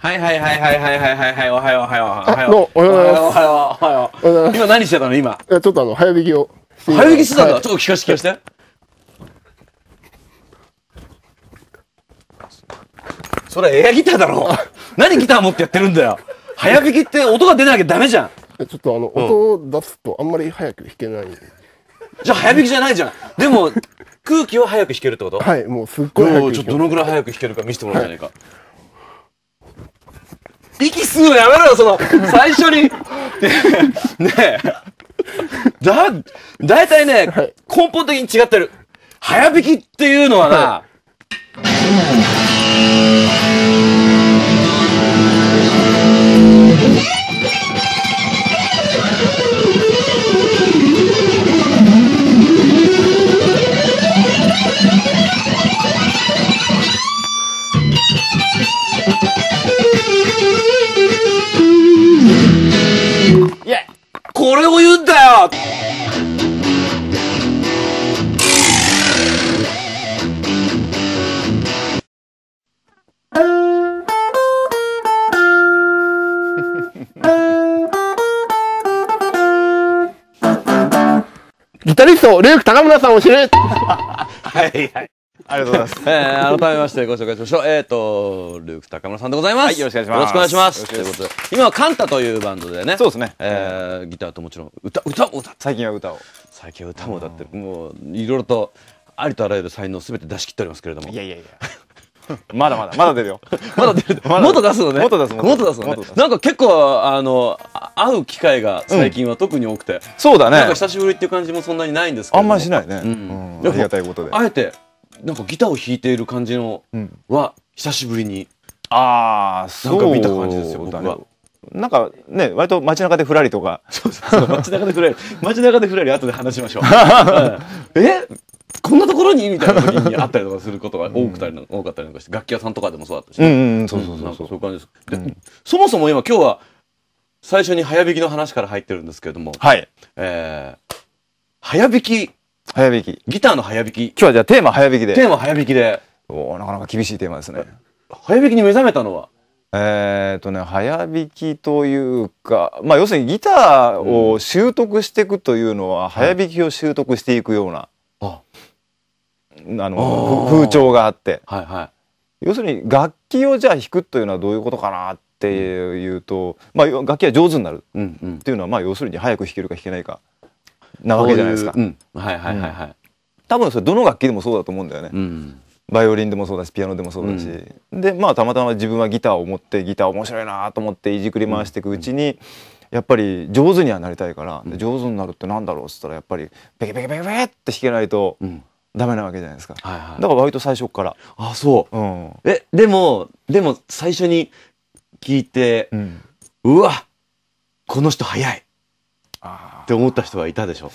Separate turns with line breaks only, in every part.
はいはいはいはいはいはいはいはいおはようおはようおはようおはようおはようおはようおはよう今何してたの今いやちょっとあの早引きを
早引きしてたんだちょ
っと聞かせて聞かせてそれエアギターだろ何ギター持ってやってるんだよ早弾きって音が出なきゃダメじゃんちょっとあの、うん、音を出すとあんまり早く弾けないじゃあ早弾きじゃないじゃんでも空気を早く弾けるってことはいもうすっごいちょっとどのぐらい早く弾けるか見せてもらいたないか、はい息吸うのやめろよ、その、最初に。ねえ。だ、だいたいね、根本的に違ってる。早弾きっていうのはな、はい、これを言うんだよギタリスト、レイク高村さんを知る はいはい。ありがとうございます。えー、改めましてご紹介しましょう。えっ、ー、と、ルーク高村さんでございます。はい、よろしくお願いします。よろしくお願いします。ということで、今はカンタというバンドでね。そうですね。えー、ギターともちろん歌、歌を歌って。最近は歌を。最近は歌も歌ってる。もう、いろいろと、ありとあらゆる才能すべて出し切っておりますけれども。いやいやいや。まだまだ、まだ出るよ。まだ出る。もっと出すのね。もっと出すの。もっと出すのね。なんか結構、あの、会う機会が最近は特に多くて。そうだね。なんか久しぶりっていう感じもそんなにないんですけど。あんまりしないね。ありがたいことで。あえて、なんかギターを弾いている感じのは久しぶりにああそうなんか見た感じですよ僕は。なんかね割と街中でふらりとかそうそうそう街中でふらり街中でふらり後で話しましょう、うん、えこんなところにみたいな時にあったりとかすることが多くたり、うん、多かったりとかして楽器屋さんとかでもそうだったし、うんうん、そうそうそうそうそういう感じです、うん、そもそも今今日は最初に早弾きの話から入ってるんですけれどもはいえー、早弾き早弾き。ギターの早弾き。今日はじゃあテーマ早弾きで。テーマ早弾きで。おなかなか厳しいテーマですね。早弾きに目覚めたのはえっとね、早弾きというか、まあ要するにギターを習得していくというのは、早弾きを習得していくような、はい、あの、風潮があって。はいはい。要するに楽器をじゃあ弾くというのはどういうことかなっていうと、うん、まあ楽器は上手になるっていうのは、まあ要するに早く弾けるか弾けないか。なわけじゃないですか。うううん、はいはいはいはい。多分それどの楽器でもそうだと思うんだよね。うんバイオリンでもそうだしピアノでもそうだし、うん、でまあたまたま自分はギターを持ってギター面白いなと思っていじくり回していくうちに、うん、やっぱり上手にはなりたいから、上手になるってなんだろうっつったらやっぱりペケペケペケペケって弾けないとダメなわけじゃないですか、はいはい、だから割と最初からあそう、うん、えでもでも最初に聞いて、うん、うわこの人早いって思った人はいたでしょ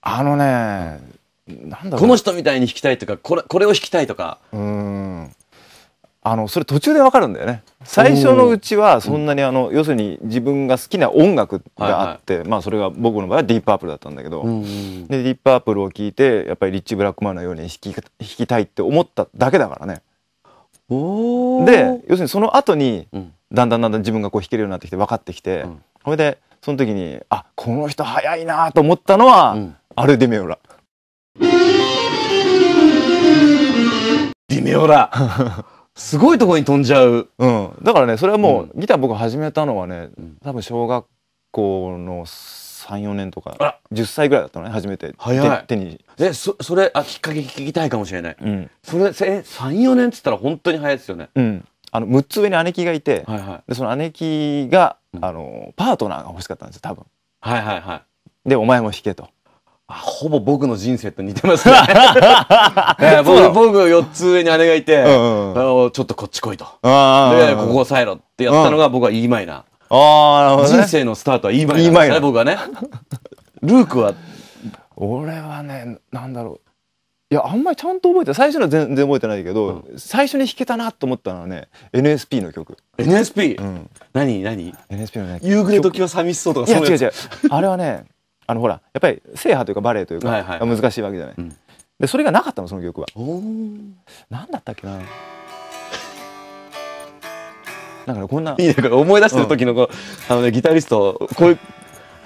あのね、なんだこの人みたいに弾きたいとかこれこれを弾きたいとかうんあのそれ途中でわかるんだよね最初のうちはそんなにあの、要するに自分が好きな音楽があって、はいはい、まあそれが僕の場合はディープアップルだったんだけど、でディープアップルを聴いてやっぱりリッチ・ブラックマンのように弾き弾きたいって思っただけだからねで要するにその後にだんだんだんだん自分がこう弾けるようになってきて分かってきて、うん、それでその時にあこの人早いなと思ったのは、うん、あれデメオラ。デメオラすごいとこに飛んじゃう、うん、だからねそれはもう、うん、ギター僕始めたのはね多分小学校の34年とか10歳ぐらいだったのね初めて早い手にえそそれあきっかけ聞きたいかもしれない、うん、それ34年っつったら本当に早いですよね、うん、あの6つ上に姉貴がいて、はいはい、でその姉貴があのパートナーが欲しかったんですよ多分はいはいはいでお前も弾けとあほぼ僕の人生と似てますね 僕僕4つ上に姉がいて、うんうん、ちょっとこっち来いとでここ抑えろってやったのが僕は E マイナーあー、ね、人生のスタートは E マイナーですね、僕はねルークは俺はねなんだろういやあんまりちゃんと覚えて最初のは全然覚えてないけど、うん、最初に弾けたなと思ったのはね NSP の曲 NSP、うん、何何 NSP のね夕暮れ時は寂しそうとかいや違う違うあれはねあのほらやっぱり制覇というかバレエというか、はいはいはい、難しいわけじゃない、うん、でそれがなかったのその曲はお何だったっけなだからこんな。いいね、思い出してる時のこ、うん、あのね、ギタリスト、こういう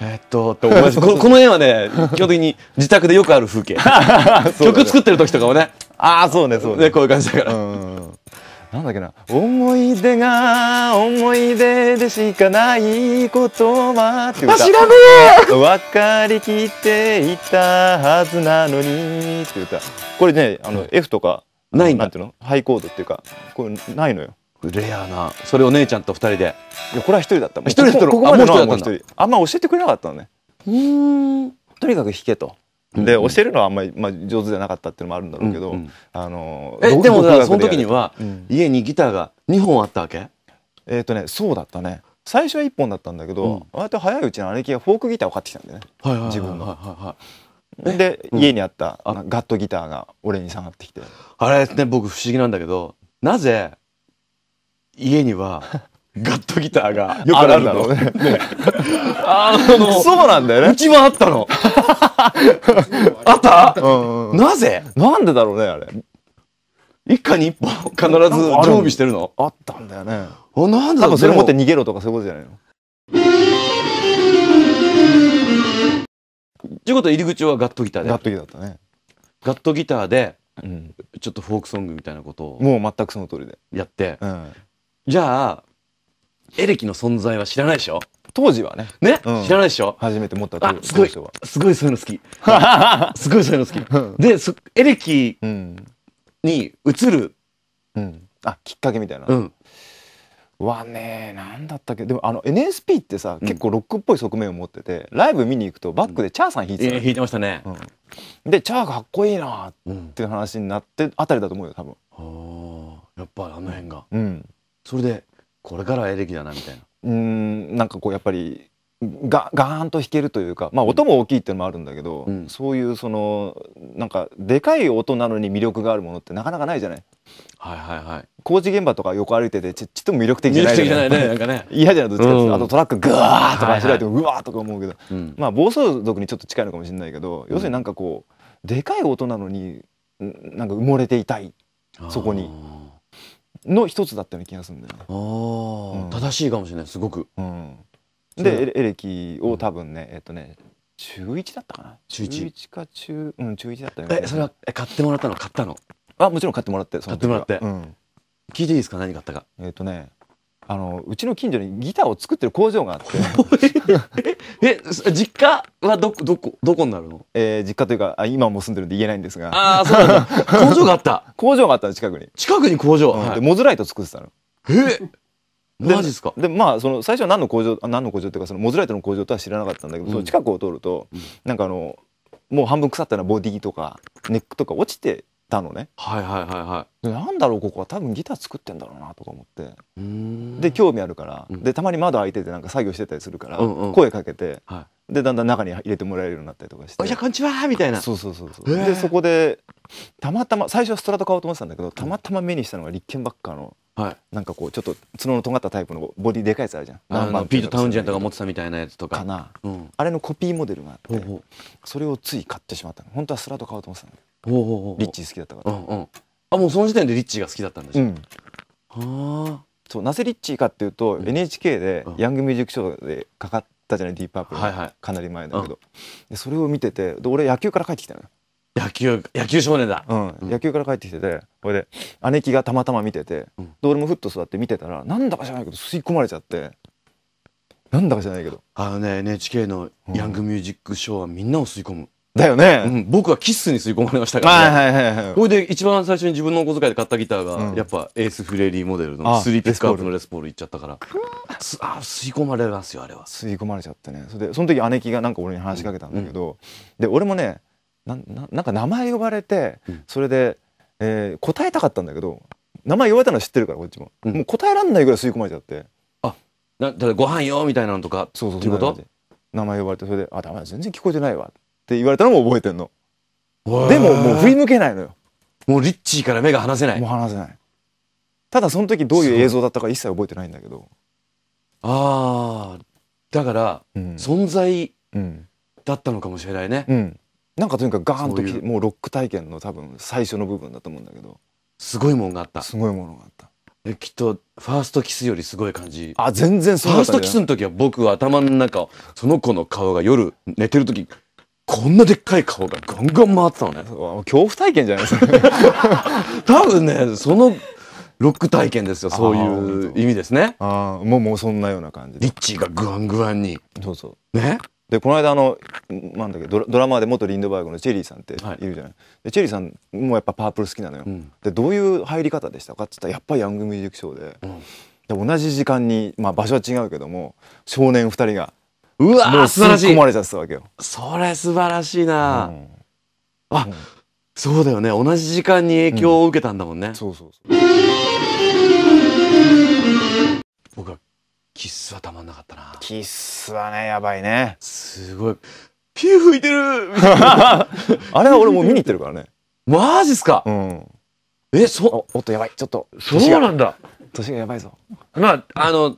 えー、っとと思いますこの絵はね基本的に自宅でよくある風景 曲作ってる時とかもねああそうねそうねこういう感じだから、うんなんだっけな思い出が思い出でしかない言葉って歌知らねえ分かりきっていたはずなのにって歌これねあの F とかないんだなんていうのハイコードっていうかこれないのよレアなそれお姉ちゃんと2人でいやこれは1人だったも1人だったこここまで人だったんだあんま教えてくれなかったのねうんとにかく弾けとで教えるのはあんまり、まあ、上手じゃなかったっていうのもあるんだろうけど、うんうん、あのえでもその時には、うん、家にギターが2本あったわけえっ、ー、とねそうだったね最初は1本だったんだけど、割と早いうちの姉貴がフォークギターを買ってきたんだよね、はいはいはい、自分の。はいはいはいで、うん、家にあったガットギターが俺に下がってきてあれね僕不思議なんだけどなぜ家には ガットギターがよくあるんだろうね。ねあのそうなんだよね。うちもあったの。あった、うんうん、なぜなんでだろうね、あれ。一家に一本必ず常備してるのあったんだよね。あ、なんだ多分それ持って逃げろとかそういうことじゃないの。ということは入り口はガットギターで。ガットギターだったね。ガットギターで、うん、ちょっとフォークソングみたいなことをもう全くその通りでやって、うん、じゃあ、エレキの存在は知らないでしょ当時はね。ね、うん、知らないでしょ初めて持ったあすごい、すごいそういうの好き。すごいそういうの好き。で、エレキに映る、うん。あ、きっかけみたいな。うん。わね何だったっけでもあの NSP ってさ、うん、結構ロックっぽい側面を持っててライブ見に行くとバックでチャーさん弾いてた、うん、弾いてましたね、うん、でチャーかっこいいなっていう話になってあたりだと思うよ多分、うん、やっぱりあの辺がうんそれでこれからエレキだなみたいな。うんなんかこうやっぱりがガーンと弾けるというか、まあ、音も大きいっていうのもあるんだけど、うん、そういうそのなんかでかい音なのに魅力があるものってなかなかないじゃない。はいはいはい、工事現場とか横歩いててちちっと魅力的じゃないゃないねなんかね 嫌じゃないですか、うん、あとトラックグワーとか走らてうわーとか思うけど、うん、まあ暴走族にちょっと近いのかもしれないけど、要するになんかこうでかい音なのになんか埋もれていたいそこに。の一つだったような気がするんだよね。ああ、正しいかもしれないすごく。うん、でエレキを多分ね、えっとね中一だったかな中一か中うん中一だったよね。えそれは買ってもらったの買ったのあもちろん買ってもらって買ってもらって、うん、聞いていいですか何買ったかえっ、とねあのうちの近所にギターを作ってる工場があって え、実家はど、どこ、どこになるのえー、実家というか、あ今も住んでるんで言えないんですが。ああ、そうなんだ。工場があった。工場があった近くに。近くに工場、うんはい、で、モズライト作ってたの。えマジですかでまあその最初は何の工場何の工場っていうかそのモズライトの工場とは知らなかったんだけど、うん、その近くを通ると、うん、なんかあのもう半分腐ったようなボディとかネックとか落ちてたのね。はいはいはいはい。なんだろうここは多分ギター作ってんだろうなとか思ってで興味あるから、うん、でたまに窓開いててなんか作業してたりするから、うんうん、声かけて、はい、でだんだん中に入れてもらえるようになったりとかして「じゃこんにちは」みたいなそうそうそうそうでそこでたまたま最初はストラト買おうと思ってたんだけどたまたま目にしたのが立憲ばっかの、はい、なんかこうちょっと角の尖ったタイプのボディでかいやつあるじゃんあのビートタウンジェンとか持ってたみたいなやつとかかな、うん、あれのコピーモデルがあってそれをつい買ってしまったの本当はストラト買おうと思ってたんだけどリッチー好きだったから、うんうん、あもうその時点でリッチーが好きだったんですゃ、うん、はあそうなぜリッチーかっていうと、NHK でヤングミュージックショーでかかったじゃないディープアップル、はいはい、かなり前だけど、でそれを見ててで俺野球から帰ってきたのよ野球野球少年だ、うん、野球から帰ってきててこれで姉貴がたまたま見てて、うん、で俺もふっと座って見てたらなんだか知らないけど吸い込まれちゃってなんだか知らないけどあのね NHK のヤングミュージックショーはみんなを吸い込む、だよね、うん、僕はキスに吸い込まれましたからね。はいはいはい、はい。それで一番最初に自分のお小遣いで買ったギターが、うん、やっぱエースフレリーモデルのスリーピックアップのレスポールいっちゃったから。あ吸い込まれるんですよ、あれは。吸い込まれちゃってね。それで、その時姉貴がなんか俺に話しかけたんだけど、うん、で、俺もね、なななんか名前呼ばれて、それで、えー、答えたかったんだけど、名前呼ばれたの知ってるから、こっちも。もう答えらんないぐらい吸い込まれちゃって。あ、な、だご飯よみたいなのとか。そうそうそう。名前呼ばれて、それで、あ、ダメだ、全然聞こえてないわ。って言われたのも覚えてんの。でももう振り向けないのよ。もうリッチーから目が離せない。もう離せない。ただその時どういう映像だったか一切覚えてないんだけど。ああ、だから、うん、存在だったのかもしれないね。うん、なんかとにかくガーンときもうロック体験の多分最初の部分だと思うんだけど。すごいもんがあった。すごいものがあった。えきっとファーストキスよりすごい感じあ全然そうファーストキスの時は僕は頭の中その子の顔が夜寝てる時こんなでっかい顔がガンガン回ってたのね。恐怖体験じゃないですか。多分ね、そのロック体験ですよ。そういう意味ですね。ああ、もうもうそんなような感じリッチーがグワングワンに。そうそう。ね。でこの間あのなんだっけドラドラマで元リンドバーグのチェリーさんっているじゃない、はい、でチェリーさんもやっぱパープル好きなのよ、うん、でどういう入り方でしたかっつったらやっぱりヤングミュージックショーでうん、で同じ時間に、まあ、場所は違うけども少年2人がうわ素晴らしい込まれちゃったわけよそれ素晴らしいな、うん、あ、うん、そうだよね同じ時間に影響を受けたんだもんね、うん、そうそうそう僕はキッスはたまんなかったなキッスはねやばいねすごいピュー吹いてる あれは俺もう見に行ってるからねマジっすか、うん、えそおっとやばいちょっとそうなんだ年がやばいぞまああの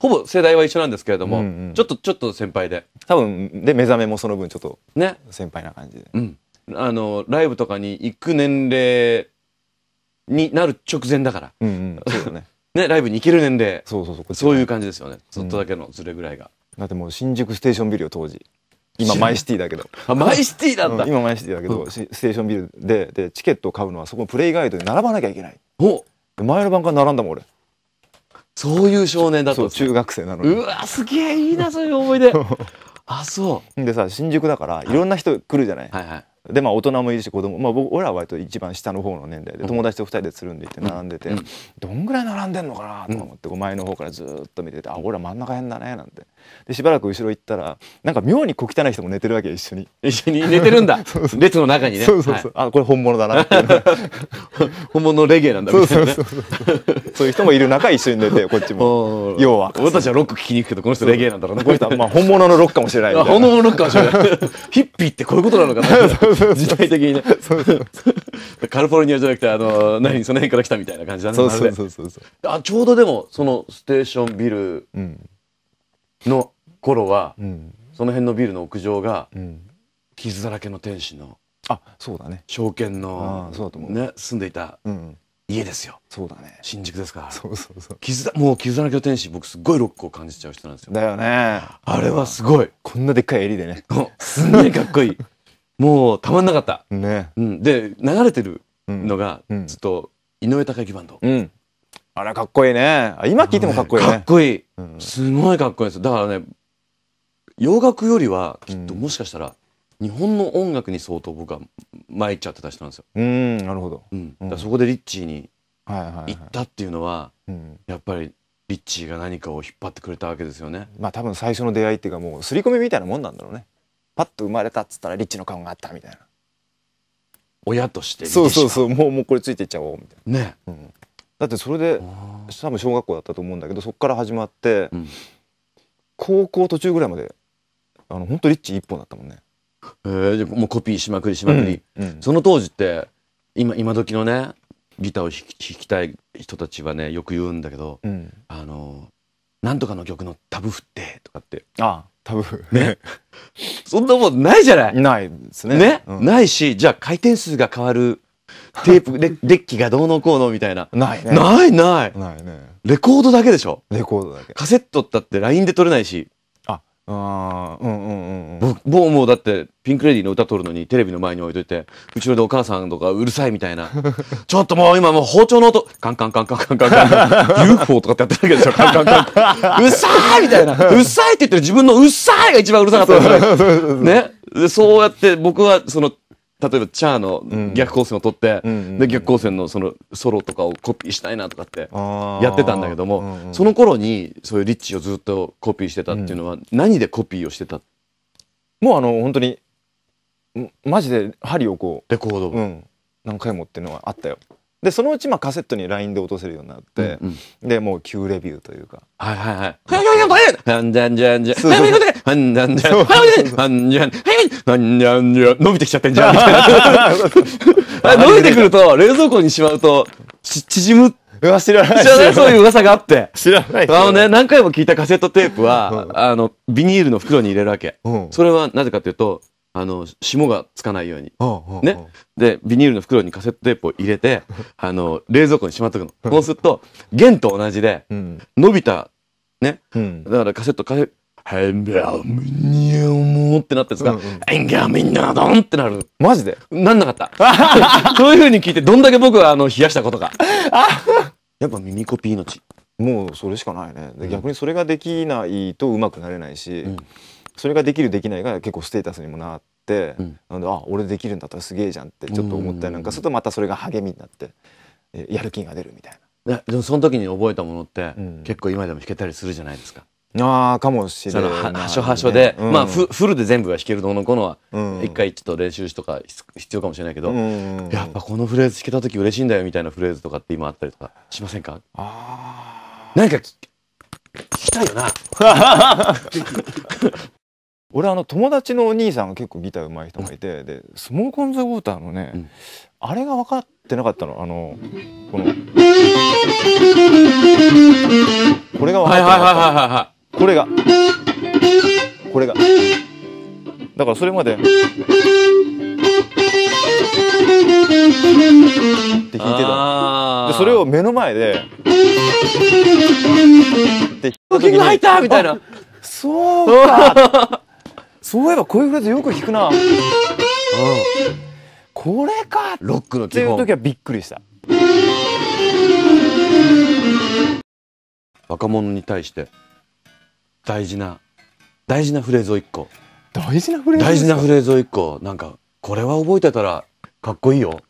ほぼ世代は一緒なんですけれども、うんうん、ちょっとちょっと先輩で多分で目覚めもその分ちょっとね先輩な感じで、うん、あのライブとかに行く年齢になる直前だから、うん、うん、そうね ねライブに行ける年齢そうそうそうそういう感じですよねちょっとだけのズレぐらいが、うん、だってもう新宿ステーションビルよ当時今マイシティだけどあマイシティなんだ、今マイシティだけど、ステーションビルででチケットを買うのはそこのプレイガイドに並ばなきゃいけないお前の番から並んだもん俺そういう少年だったんで中学生なのにうわすげえいいなそういう思い出 あそうでさ新宿だからいろんな人来るじゃない、はいはい、でまあ大人もいるし子供まあ僕俺らは割と一番下の方の年代で友達と2人でつるんでいって並んでて、どんぐらい並んでんのかなと思って、前の方からずっと見てて「あ俺ら真ん中んだね」なんてでしばらく後ろ行ったらなんか妙に小汚い人も寝てるわけ一緒に一緒に寝てるんだ 列の中にねそうそうそう、はい、あこれ本物だなって 本物のレゲエなんだみたいな、ね、そうそうそうそういう人もいる中一緒に寝てこっちも要は俺たちはロック聴きに行くけどこの人レゲエなんだろうなこの人はまあ本物のロックかもしれないいな本物のロックかもしれない ヒッピーってこういうことなのかな時代的にねカリフォルニアじゃなくてあの何その辺から来たみたいな感じだねそうそうそうそうあちょうどでもそのステーションビルの頃は、うん、その辺のビルの屋上が、うん、傷だらけの天使のあそうだね証券のね住んでいた、うん家ですよ。そうだね。新宿ですから。そうそうそう。傷だ、もう傷だらけの天使、僕すごいロックを感じちゃう人なんですよ。だよね。あれはすごい。こんなでっかい襟でね。すんげえかっこいい。もうたまんなかった。ね。うん、で流れてるのが、ずっと井上隆之バンド。うん。あれかっこいいね。今聞いてもかっこいいね。かっこいい。すごいかっこいいです。だからね、洋楽よりはきっともしかしたら、日本の音楽に相当僕は参っちゃってた人なんですよ。うんなるほど、うん、だそこでリッチーに行ったっていうのは,、やっぱりリッチーが何かを引っ張ってくれたわけですよね。まあ多分最初の出会いっていうかもう刷り込みみたいなもんなんだろうね。パッと生まれたっつったらリッチの顔があったみたいな親としてそうそうそうもうもうこれついていっちゃおうみたいなね、うん、だってそれで多分小学校だったと思うんだけどそこから始まって、うん、高校途中ぐらいまであの本当リッチ一本だったもんねえー、もうコピーしまくりしまくり、うん、その当時って今今時のねギターを弾きたい人たちはねよく言うんだけど、あのなんとかの曲のタブ振ってとかってああ多分ね そんなもんないじゃないないですねね、うん、ないしじゃあ回転数が変わるテープ でデッキがどうのこうのみたいなない、ね、ないないないねレコードだけでしょレコードだけカセットったって LINE で撮れないしああ、うんうんうん。僕、もうだって、ピンクレディーの歌取るのにテレビの前に置いといて、後ろでお母さんとかうるさいみたいな。ちょっともう今もう包丁の音、カンカンカンカンカンカンカン、UFO とかってやってるわけでしょ、カンカンカンカン。うっさーみたいな。うっさいって言ってる自分のうっさいが一番うるさかったね。で、そうやって僕はその例えばチャーの逆光線を取って、うん、で逆光線のそのソロとかをコピーしたいなとかってやってたんだけども、うんうん、その頃にそういうリッチをずっとコピーしてたっていうのは、何でコピーをしてたもうあの本当にマジで針をこうレコード、何回もっていうのはあったよでそのうちまあカセットに LINE で落とせるようになって、うんうん、でもう急レビューというか。はいはいはい。はいはいはい。なんじゃんじゃんじゃん。はいはいはい。なんじゃんじゃん。はいなんじゃん。はいなんじゃんじゃん。伸びてきちゃってんじゃん。伸びてくると冷蔵庫にしまうと縮む。うわ知らない。知らないそういう噂があって。知らない。あのね何回も聞いたカセットテープは、あのビニールの袋に入れるわけ。うん、それはなぜかというとあの霜がつかないように、ね、でビニールの袋にカセットテープを入れて あの冷蔵庫にしまっとくのそうすると弦と同じで、伸びたね、うん、だからカセットカセットヘンビャミニモってなったやつが、エンギャミンナドンってなる。マジでなんなかった。そういうふうに聞いて、どんだけ僕はあの冷やしたことか。やっぱ耳コピーの血。もうそれしかないね。逆にそれができないとうまくなれないし、うん、それができるできないが結構ステータスにもなって、うん、なであ俺できるんだったらすげえじゃんってちょっと思ったりなんかするとまたそれが励みになってやる気が出るみたいな。でもその時に覚えたものって、結構今でも弾けたりするじゃないですか。ああかもしれない、はしょはしょで、うん、まあフフルで全部が弾けるどのこのは一回ちょっと練習とか必要かもしれないけど、やっぱこのフレーズ弾けた時嬉しいんだよみたいなフレーズとかって今あったりとかしませんか？ああ。何か聞きたいよな。俺あの友達のお兄さんが結構ギター上手い人がいてでスモーク・オン・ザ・ウォーターのね、うん、あれが分かってなかったのあのこのこれが分かってなかったこれがこれがだからそれまでって弾いてたでそれを目の前で「で、弾いた時に入った!」みたいな。そうか そういえばこういうフレーズよく聞くな。うん。これかロックのっていう時はびっくりした。若者に対して大事な大事なフレーズを一個大事なフレーズ大事なフレーズを一個なんかこれは覚えてたらかっこいいよ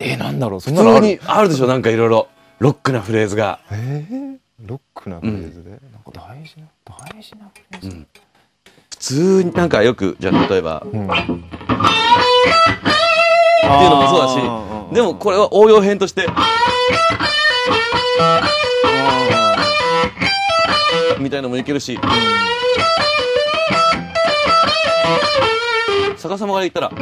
えー、なんだろうそんなのある普通にあるでしょなんかいろいろロックなフレーズがえー、ロックなフレーズで、うん、なんか大事な大事なフレーズ、うん通になんかよくじゃあ例えば、うん、っていうのもそうだしでもこれは応用編として。みたいのもいけるし、うん、逆さまからいったら。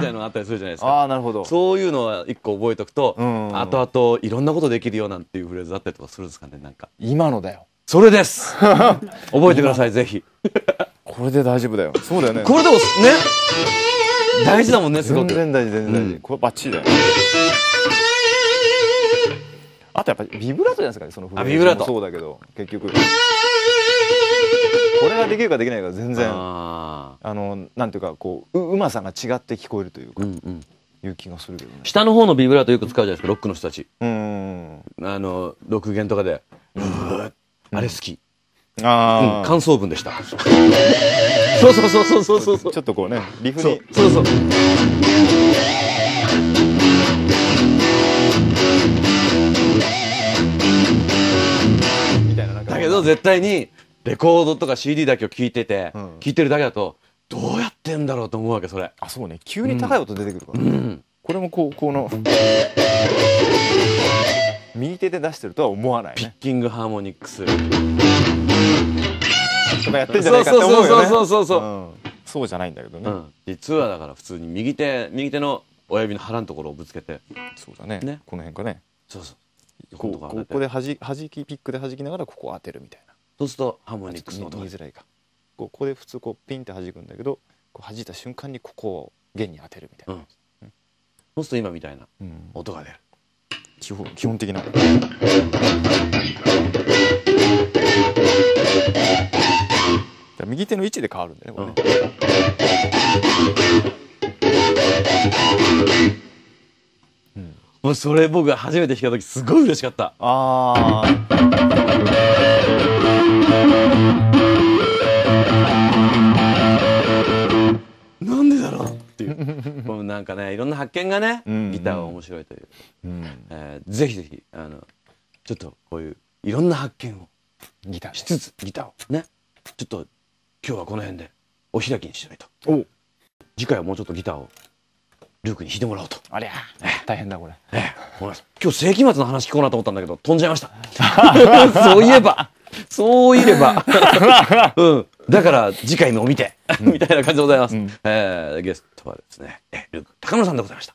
たいなのがあったりするじゃないですか。あなるほど。そういうのは一個覚えとくと、後々いろんなことできるよなんていうフレーズだったりとかするんですかね、なんか。今のだよ。それです 覚えてください、ぜひ。これで大丈夫だよ。そうだよね。これでもね、大事だもんね、すごく。全然大事、全然大事。うん、これバッチリだよ。あとやっぱりビブラートじゃないですかね、そのフレーズ。ビブラート。そうだけど、結局。俺ができるかできないか全然あのなんていうかこううまさが違って聞こえるというか、うんうん、いう気がするけど、ね、下の方のビブラートよく使うじゃないですかロックの人たちうんあの6弦とかで、うん、あれ好き、うん、ああ、うん、感想文でしたそうそうそうそうそうそうちょっとこうねリフにそうそうそうみたいななんかだけど絶対にレコードとか CD だけを聞いてて、うん、聞いてるだけだとどうやってんだろうと思うわけそれあそうね急に高い音出てくるから、ね、うん、これもこうこの右手で出してるとは思わない、ね、ピッキングハーモニクスとかやってんじゃないかって思うよねそうそうそうそう、うん、そうじゃないんだけどね、うん、実はだから普通に右手右手の親指の腹のところをぶつけてそうだねねこの辺かねそうそうここここで弾じはじきピックではじきながらここを当てるみたいなそうするとハーモニクスの音がいかこうここで普通こうピンって弾くんだけどこう弾いた瞬間にここを弦に当てるみたいな、うん、そうすると今みたいな音が出る、基本基本的な。右手の位置で変わるんだねこれね、うん、もうそれ僕が初めて弾いた時すごい嬉しかったああいうもうなんかねいろんな発見がねギターは面白いという、うんえー、ぜひぜひあのちょっとこういういろんな発見をギターしつつギターをねちょっと今日はこの辺でお開きにしないと次回はもうちょっとギターをルークに弾いてもらおうとありゃ、え大変だこれ、ええ、今日世紀末の話聞こうなと思ったんだけど飛んじゃいました そういえばそういれば、うん、だから次回のを見て、みたいな感じでございます。うん、えー、ゲストはですね、ルーク高野さんでございました。